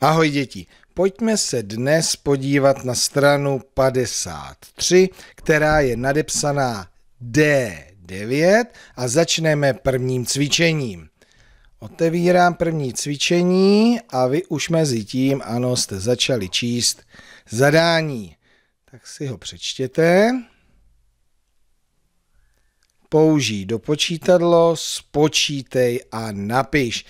Ahoj děti, pojďme se dnes podívat na stranu 53, která je nadepsaná D9 a začneme prvním cvičením. Otevírám první cvičení a vy už mezi tím, ano, jste začali číst zadání. Tak si ho přečtěte. Použij do počítadlo, spočítej a napiš.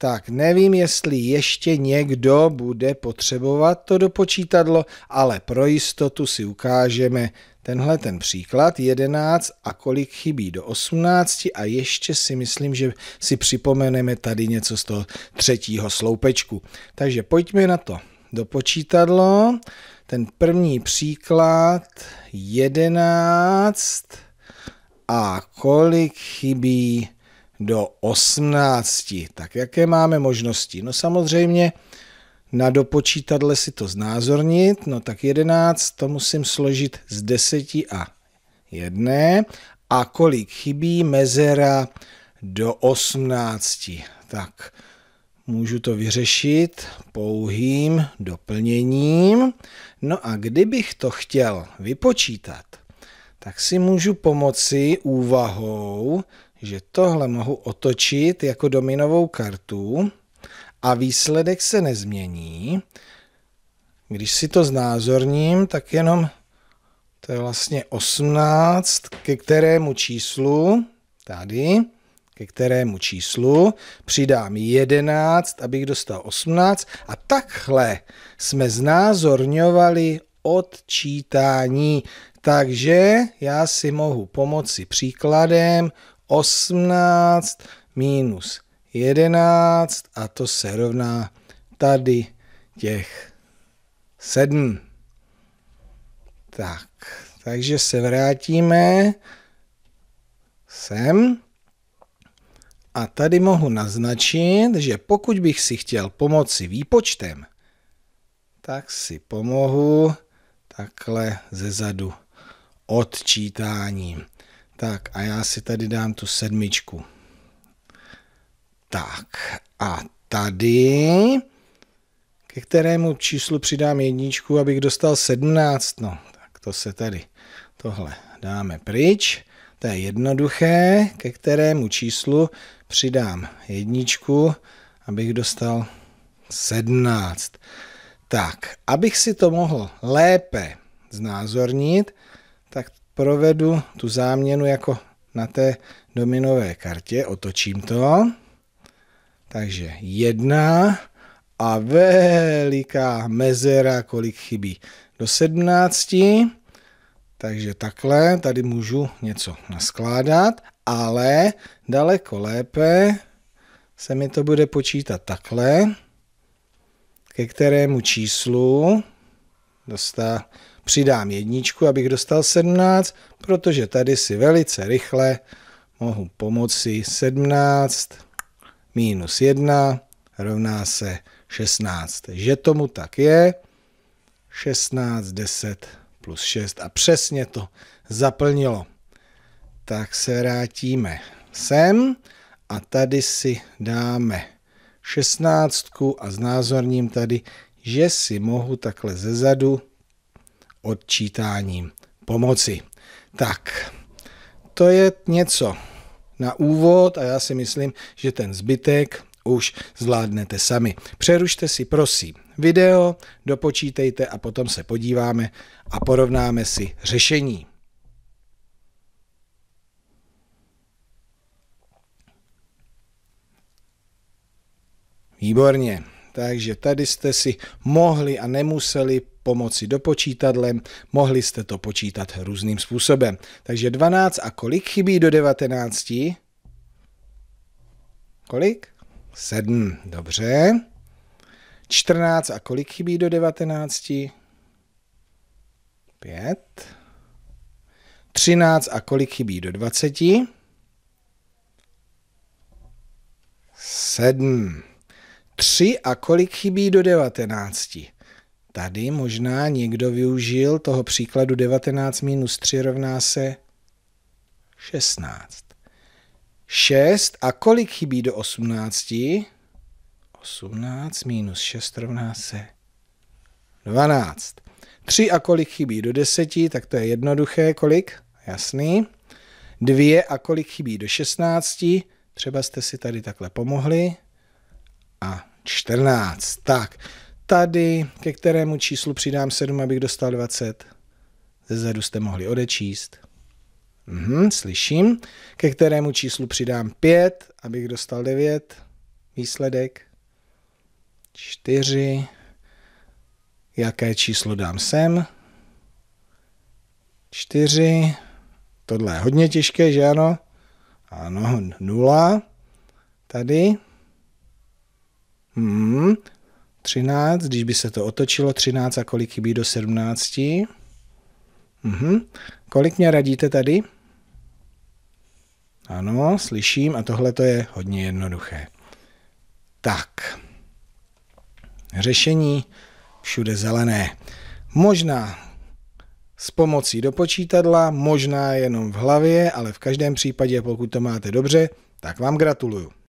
Tak nevím, jestli ještě někdo bude potřebovat to dopočítadlo, ale pro jistotu si ukážeme tenhle ten příklad 11 a kolik chybí do 18 a ještě si myslím, že si připomeneme tady něco z toho třetího sloupečku. Takže pojďme na to dopočítadlo. Ten první příklad 11 a kolik chybí do 18. Tak jaké máme možnosti? No samozřejmě na dopočítadle si to znázornit, no tak 11 to musím složit z 10 a 1. A kolik chybí mezera do 18? Tak můžu to vyřešit pouhým doplněním. No a kdybych to chtěl vypočítat, tak si můžu pomoci úvahou že tohle mohu otočit jako dominovou kartu a výsledek se nezmění. Když si to znázorním, tak jenom to je vlastně 18, ke kterému číslu, tady, ke kterému číslu přidám 11, abych dostal 18 a takhle jsme znázorňovali odčítání. Takže já si mohu pomoci příkladem 18 minus 11 a to se rovná tady těch 7. Tak, takže se vrátíme sem. A tady mohu naznačit, že pokud bych si chtěl pomoci výpočtem, tak si pomohu takhle ze zadu odčítáním. Tak a já si tady dám tu sedmičku. Tak a tady, ke kterému číslu přidám jedničku, abych dostal sedmnáct. No, tak to se tady, tohle dáme pryč. To je jednoduché, ke kterému číslu přidám jedničku, abych dostal 17. Tak, abych si to mohl lépe znázornit, tak provedu tu záměnu jako na té dominové kartě, otočím to. Takže jedna a veliká mezera, kolik chybí do sedmnácti. Takže takhle tady můžu něco naskládat, ale daleko lépe se mi to bude počítat takhle, ke kterému číslu dostal, přidám jedničku, abych dostal 17, protože tady si velice rychle mohu pomoci 17 minus 1 rovná se 16. Že tomu tak je, 16, 10 plus 6 a přesně to zaplnilo. Tak se vrátíme sem a tady si dáme 16 a znázorním tady že si mohu takhle zezadu odčítáním pomoci. Tak, to je něco na úvod a já si myslím, že ten zbytek už zvládnete sami. Přerušte si prosím video, dopočítejte a potom se podíváme a porovnáme si řešení. Výborně. Takže tady jste si mohli a nemuseli pomoci do počítadlem, mohli jste to počítat různým způsobem. Takže 12 a kolik chybí do 19? Kolik? 7, dobře. 14 a kolik chybí do 19? 5. 13 a kolik chybí do 20? 7. 3 a kolik chybí do 19. Tady možná někdo využil toho příkladu 19 minus 3 rovná se 16. 6 a kolik chybí do 18? 18 minus 6 rovná se 12. 3 a kolik chybí do 10, tak to je jednoduché, kolik? Jasný. 2 a kolik chybí do 16, třeba jste si tady takhle pomohli. A 14. Tak, tady, ke kterému číslu přidám 7, abych dostal 20. Zezadu jste mohli odečíst. Mhm, slyším. Ke kterému číslu přidám 5, abych dostal 9. Výsledek 4. Jaké číslo dám sem? 4. Tohle je hodně těžké, že ano? Ano, 0. Tady Hmm, 13, když by se to otočilo, 13 a kolik chybí do 17? Mm-hmm. Kolik mě radíte tady? Ano, slyším a tohle to je hodně jednoduché. Tak, řešení všude zelené. Možná s pomocí do počítadla, možná jenom v hlavě, ale v každém případě, pokud to máte dobře, tak vám gratuluju.